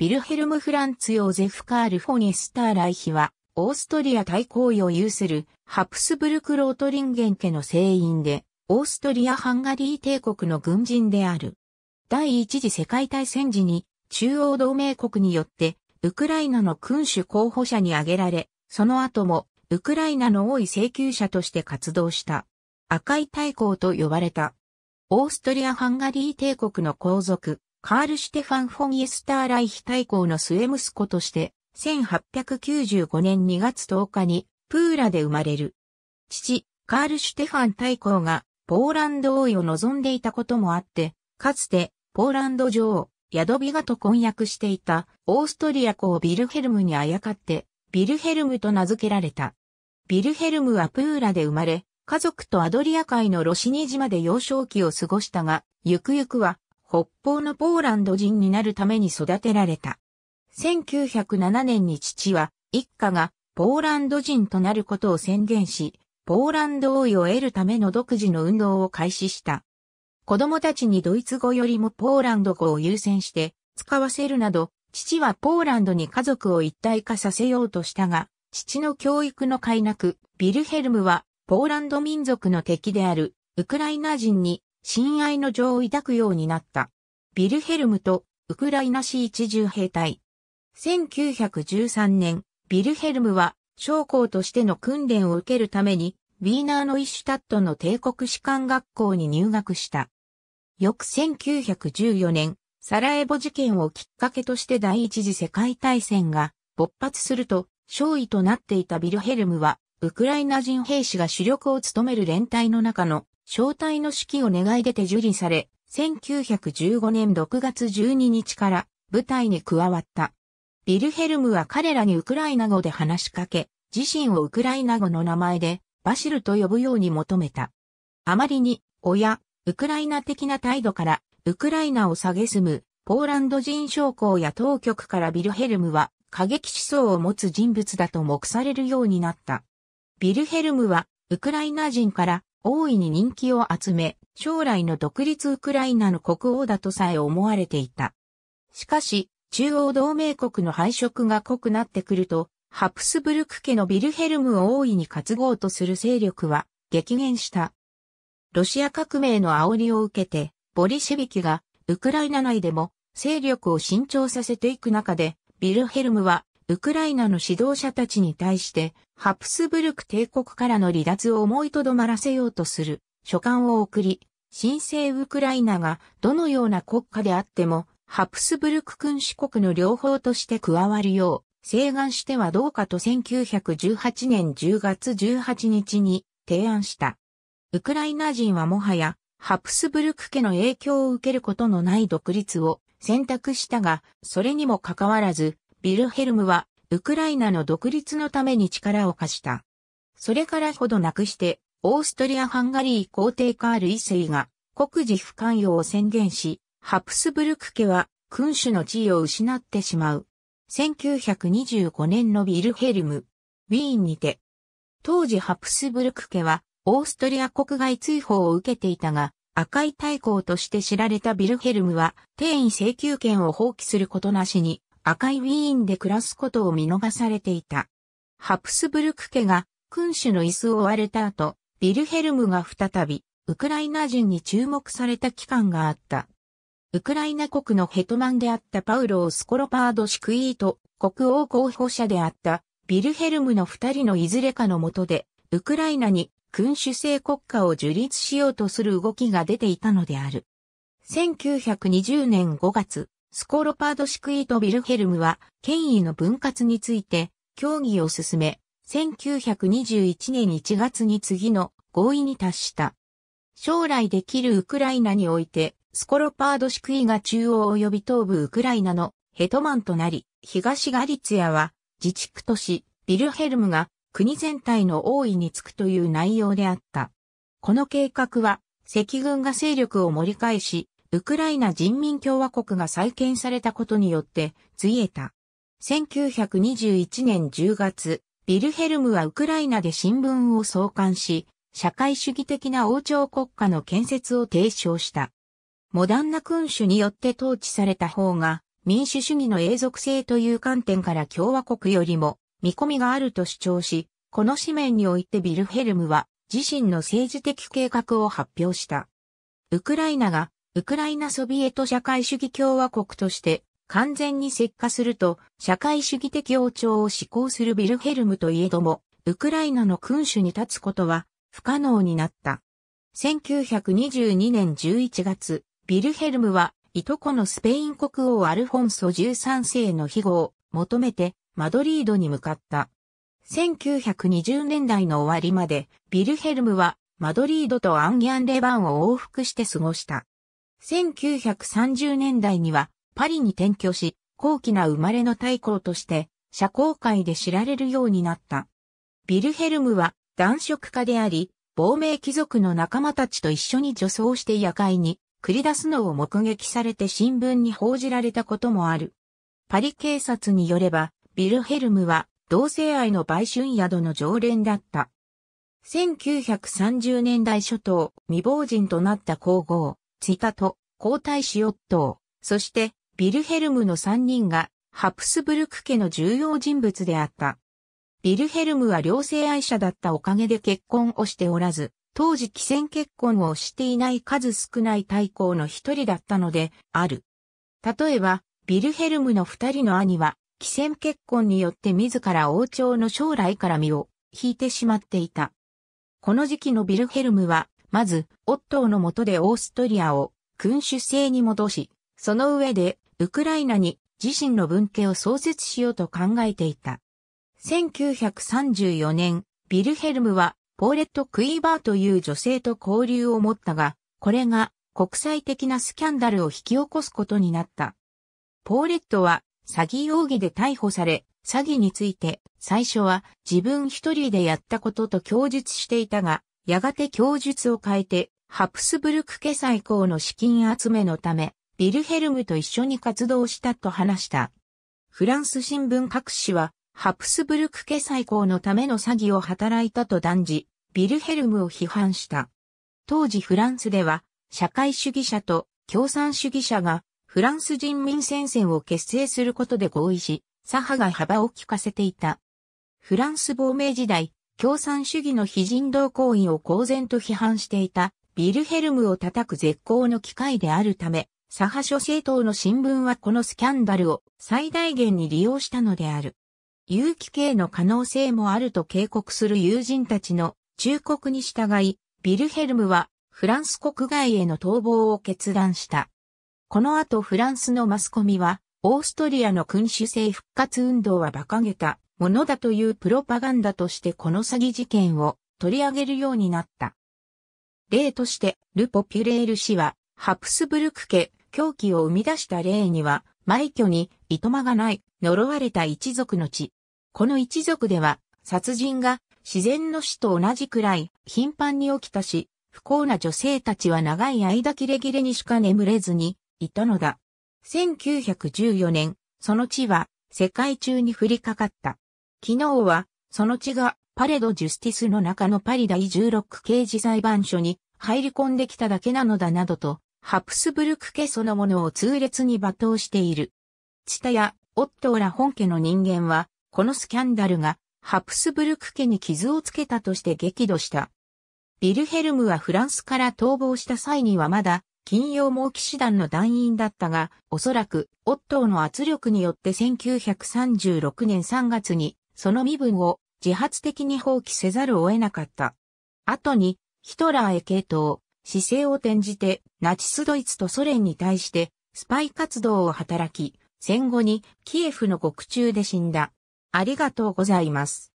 ビルヘルム・フランツ・ヨーゼフ・カール・フォニスター・ライヒは、オーストリア大公位を有するハプスブルク・ロートリンゲン家の聖員で、オーストリア・ハンガリー帝国の軍人である。第一次世界大戦時に、中央同盟国によって、ウクライナの君主候補者に挙げられ、その後も、ウクライナの多い請求者として活動した。赤い大公と呼ばれた。オーストリア・ハンガリー帝国の皇族、カール・シュテファン・フォン・イエスター・ライヒ大公の末息子として、1895年2月10日にプーラで生まれる。父、カール・シュテファン大公がポーランド王位を望んでいたこともあって、かつてポーランド女王、ヤドビガと婚約していたオーストリア公ビルヘルムにあやかって、ビルヘルムと名付けられた。ビルヘルムはプーラで生まれ、家族とアドリア海のロシニ島で幼少期を過ごしたが、ゆくゆくは北方のポーランド人になるために育てられた。1907年に父は一家がポーランド人となることを宣言し、ポーランド王位を得るための独自の運動を開始した。子供たちにドイツ語よりもポーランド語を優先して使わせるなど、父はポーランドに家族を一体化させようとしたが、父の教育のなく、ビルヘルムはポーランド民族の敵であるウクライナ人に親愛の情を抱くようになった。ビルヘルムとウクライナ市一重兵隊。1913年、ビルヘルムは将校としての訓練を受けるために、ウィーナーのイシュタットの帝国士官学校に入学した。翌1914年、サラエボ事件をきっかけとして第一次世界大戦が勃発すると、勝尉となっていたビルヘルムは、ウクライナ人兵士が主力を務める連隊の中の招待の指揮を願い出て受理され、1915年6月12日から部隊に加わった。ビルヘルムは彼らにウクライナ語で話しかけ、自身をウクライナ語の名前でバシルと呼ぶように求めた。あまりに、親、ウクライナ的な態度から、ウクライナを下げ住む、ポーランド人将校や当局からビルヘルムは過激思想を持つ人物だと目されるようになった。ビルヘルムは、ウクライナ人から大いに人気を集め、将来の独立ウクライナの国王だとさえ思われていた。しかし、中央同盟国の配色が濃くなってくると、ハプスブルク家のビルヘルムを大いに担ごうとする勢力は激減した。ロシア革命の煽りを受けて、ボリシェビキがウクライナ内でも勢力を伸長させていく中で、ビルヘルムはウクライナの指導者たちに対して、ハプスブルク帝国からの離脱を思いとどまらせようとする書簡を送り、新生ウクライナがどのような国家であっても、ハプスブルク君主国の両方として加わるよう、請願してはどうかと1918年10月18日に提案した。ウクライナ人はもはや、ハプスブルク家の影響を受けることのない独立を選択したが、それにもかかわらず、ビルヘルムは、ウクライナの独立のために力を貸した。それからほどなくして、オーストリア・ハンガリー皇帝カール一世が、国事不関与を宣言し、ハプスブルク家は、君主の地位を失ってしまう。1925年のビルヘルム、ウィーンにて、当時ハプスブルク家は、オーストリア国外追放を受けていたが、赤い大公として知られたビルヘルムは、定位請求権を放棄することなしに、赤いウィーンで暮らすことを見逃されていた。ハプスブルク家が君主の椅子を追われた後、ビルヘルムが再びウクライナ人に注目された期間があった。ウクライナ国のヘトマンであったパウロスコロパード・シクイート国王候補者であったビルヘルムの二人のいずれかの下で、ウクライナに君主制国家を樹立しようとする動きが出ていたのである。1920年5月、スコロパード・シクイート・ビルヘルムは、権威の分割について、協議を進め、1921年1月に次の合意に達した。将来できるウクライナにおいて、スコロパード・シクイが中央及び東部ウクライナのヘトマンとなり、東ガリツヤは自治区都市ビルヘルムが国全体の王位につくという内容であった。この計画は、赤軍が勢力を盛り返し、ウクライナ人民共和国が再建されたことによって、ついえた。1921年10月、ビルヘルムはウクライナで新聞を創刊し、社会主義的な王朝国家の建設を提唱した。モダンな君主によって統治された方が、民主主義の永続性という観点から共和国よりも見込みがあると主張し、この紙面においてビルヘルムは自身の政治的計画を発表した。ウクライナがウクライナソビエト社会主義共和国として完全に石化すると社会主義的王朝を施行するビルヘルムといえども、ウクライナの君主に立つことは不可能になった。1922年11月、ビルヘルムはいとこのスペイン国王アルフォンソ13世の庇護を求めてマドリードに向かった。1920年代の終わりまでビルヘルムはマドリードとアンギャンレバンを往復して過ごした。1930年代にはパリに転居し、高貴な生まれの大公として社交界で知られるようになった。ビルヘルムは男色家であり、亡命貴族の仲間たちと一緒に女装して夜会に繰り出すのを目撃されて新聞に報じられたこともある。パリ警察によれば、ビルヘルムは同性愛の売春宿の常連だった。1930年代初頭、未亡人となった皇后、ツィタと皇太子オットー、そしてビルヘルムの3人がハプスブルク家の重要人物であった。ビルヘルムは両性愛者だったおかげで結婚をしておらず、当時既戦結婚をしていない数少ない対抗の一人だったので、ある。例えば、ビルヘルムの二人の兄は、既戦結婚によって自ら王朝の将来から身を引いてしまっていた。この時期のビルヘルムはまず、オットーの下でオーストリアを君主制に戻し、その上で、ウクライナに自身の文系を創設しようと考えていた。1934年、ビルヘルムは、ポーレット・クイーバーという女性と交流を持ったが、これが国際的なスキャンダルを引き起こすことになった。ポーレットは詐欺容疑で逮捕され、詐欺について最初は自分一人でやったことと供述していたが、やがて供述を変えて、ハプスブルク家最高の資金集めのため、ビルヘルムと一緒に活動したと話した。フランス新聞各紙は、ハプスブルク家最高のための詐欺を働いたと断じ、ビルヘルムを批判した。当時フランスでは、社会主義者と共産主義者がフランス人民戦線を結成することで合意し、左派が幅を利かせていた。フランス亡命時代、共産主義の非人道行為を公然と批判していたビルヘルムを叩く絶好の機会であるため、左派諸政党の新聞はこのスキャンダルを最大限に利用したのである。有機刑の可能性もあると警告する友人たちの忠告に従い、ビルヘルムはフランス国外への逃亡を決断した。この後フランスのマスコミは、オーストリアの君主制復活運動は馬鹿げたものだというプロパガンダとしてこの詐欺事件を取り上げるようになった。例として、ルポピュレール氏は、ハプスブルク家、狂気を生み出した例には、埋挙に、いとまがない、呪われた一族の地。この一族では、殺人が自然の死と同じくらい頻繁に起きたし、不幸な女性たちは長い間切れ切れにしか眠れずにいたのだ。1914年、その地は世界中に降りかかった。昨日は、その血が、パレド・ジュスティスの中のパリ第16刑事裁判所に入り込んできただけなのだなどと、ハプスブルク家そのものを痛烈に罵倒している。チタやオットーら本家の人間は、このスキャンダルがハプスブルク家に傷をつけたとして激怒した。ビルヘルムはフランスから逃亡した際にはまだ、金曜猛騎士団の団員だったが、おそらく、オットーの圧力によって1936年3月にその身分を自発的に放棄せざるを得なかった。後に、ヒトラーへ系統、姿勢を転じて、ナチスドイツとソ連に対して、スパイ活動を働き、戦後にキエフの獄中で死んだ。ありがとうございます。